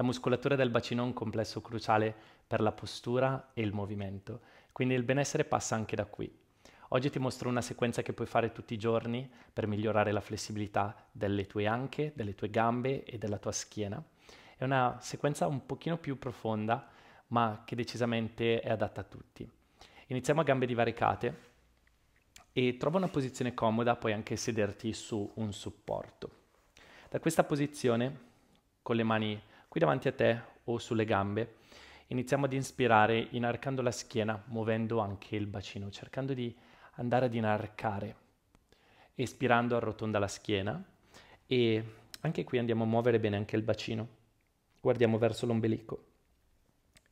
La muscolatura del bacino è un complesso cruciale per la postura e il movimento, quindi il benessere passa anche da qui. Oggi ti mostro una sequenza che puoi fare tutti i giorni per migliorare la flessibilità delle tue anche, delle tue gambe e della tua schiena. È una sequenza un pochino più profonda, ma che decisamente è adatta a tutti. Iniziamo a gambe divaricate e trova una posizione comoda, puoi anche sederti su un supporto. Da questa posizione, con le mani qui davanti a te o sulle gambe. Iniziamo ad inspirare inarcando la schiena, muovendo anche il bacino, cercando di andare ad inarcare. Espirando arrotonda la schiena e anche qui andiamo a muovere bene anche il bacino. Guardiamo verso l'ombelico.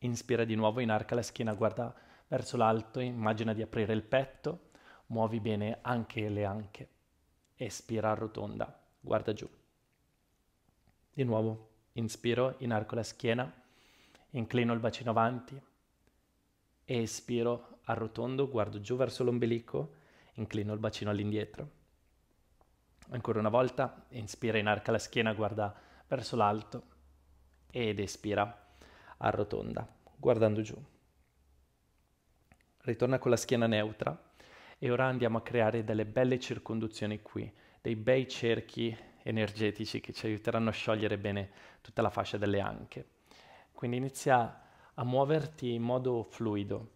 Inspira di nuovo, inarca la schiena, guarda verso l'alto, immagina di aprire il petto, muovi bene anche le anche. Espira arrotonda, guarda giù. Di nuovo, Inspiro, inarco la schiena, inclino il bacino avanti espiro, arrotondo, guardo giù verso l'ombelico, inclino il bacino all'indietro. Ancora una volta, inspira, inarca la schiena, guarda verso l'alto ed espira, arrotonda, guardando giù. Ritorna con la schiena neutra e ora andiamo a creare delle belle circonduzioni qui, dei bei cerchi energetici che ci aiuteranno a sciogliere bene tutta la fascia delle anche. Quindi inizia a muoverti in modo fluido,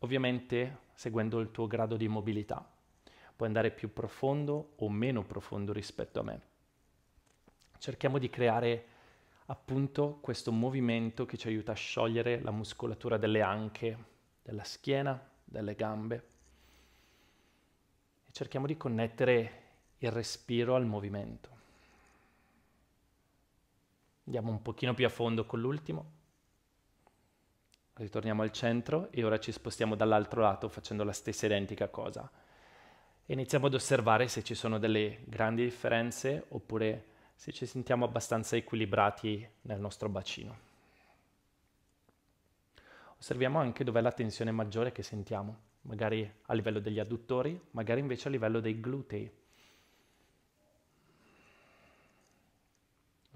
ovviamente seguendo il tuo grado di mobilità. Puoi andare più profondo o meno profondo rispetto a me. Cerchiamo di creare appunto questo movimento che ci aiuta a sciogliere la muscolatura delle anche, della schiena, delle gambe. E cerchiamo di connettere il respiro al movimento. Andiamo un pochino più a fondo con l'ultimo. Ritorniamo al centro e ora ci spostiamo dall'altro lato facendo la stessa identica cosa. Iniziamo ad osservare se ci sono delle grandi differenze oppure se ci sentiamo abbastanza equilibrati nel nostro bacino. Osserviamo anche dov'è la tensione maggiore che sentiamo, magari a livello degli adduttori, magari invece a livello dei glutei.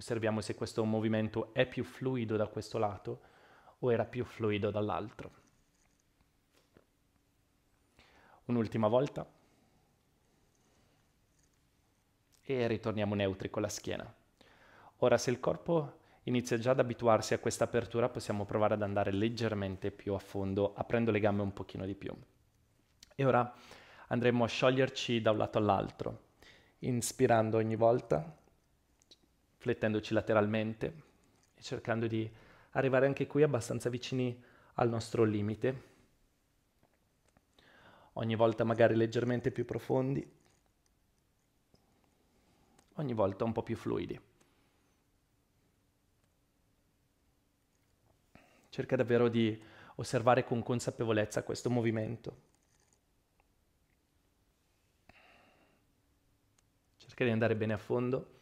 Osserviamo se questo movimento è più fluido da questo lato o era più fluido dall'altro. Un'ultima volta. E ritorniamo neutri con la schiena. Ora se il corpo inizia già ad abituarsi a questa apertura, possiamo provare ad andare leggermente più a fondo, aprendo le gambe un pochino di più. E ora andremo a scioglierci da un lato all'altro, inspirando ogni volta flettendoci lateralmente e cercando di arrivare anche qui abbastanza vicini al nostro limite. Ogni volta magari leggermente più profondi, ogni volta un po' più fluidi. Cerca davvero di osservare con consapevolezza questo movimento. Cerca di andare bene a fondo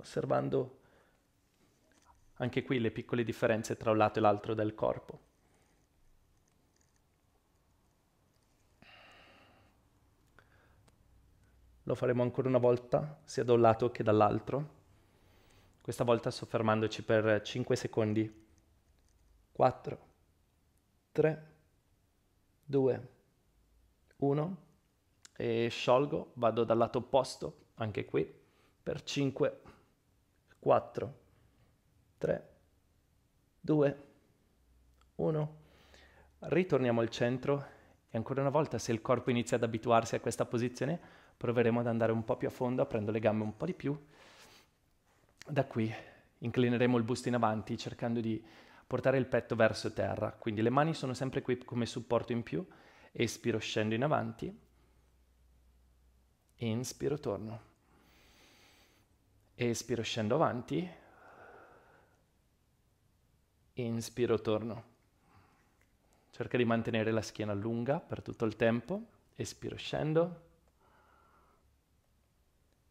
osservando anche qui le piccole differenze tra un lato e l'altro del corpo. Lo faremo ancora una volta, sia da un lato che dall'altro, questa volta soffermandoci per 5 secondi. 4, 3, 2, 1 e sciolgo, vado dal lato opposto, anche qui, per 5, 4, 3, 2, 1. Ritorniamo al centro e ancora una volta se il corpo inizia ad abituarsi a questa posizione proveremo ad andare un po' più a fondo aprendo le gambe un po' di più. Da qui inclineremo il busto in avanti cercando di portare il petto verso terra, quindi le mani sono sempre qui come supporto in più, espiro scendo in avanti, inspiro torno espiro, scendo avanti. Inspiro, torno. Cerca di mantenere la schiena lunga per tutto il tempo. Espiro, scendo.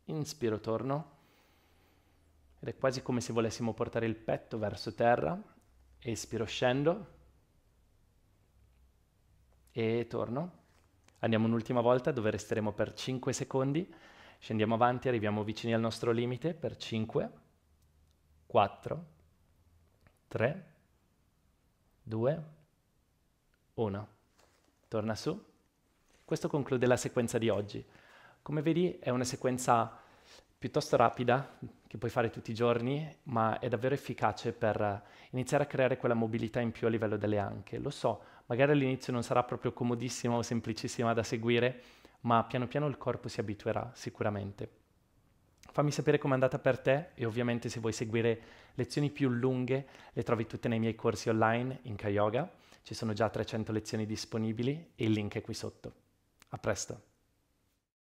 Inspiro, torno. Ed è quasi come se volessimo portare il petto verso terra. Espiro, scendo. E torno. Andiamo un'ultima volta dove resteremo per 5 secondi. Scendiamo avanti, arriviamo vicini al nostro limite per 5, 4, 3, 2, 1. Torna su. Questo conclude la sequenza di oggi. Come vedi è una sequenza piuttosto rapida, che puoi fare tutti i giorni, ma è davvero efficace per iniziare a creare quella mobilità in più a livello delle anche. Lo so, magari all'inizio non sarà proprio comodissima o semplicissima da seguire, ma piano piano il corpo si abituerà sicuramente. Fammi sapere com'è andata per te e ovviamente se vuoi seguire lezioni più lunghe le trovi tutte nei miei corsi online in Kayoga, ci sono già 300 lezioni disponibili e il link è qui sotto. A presto!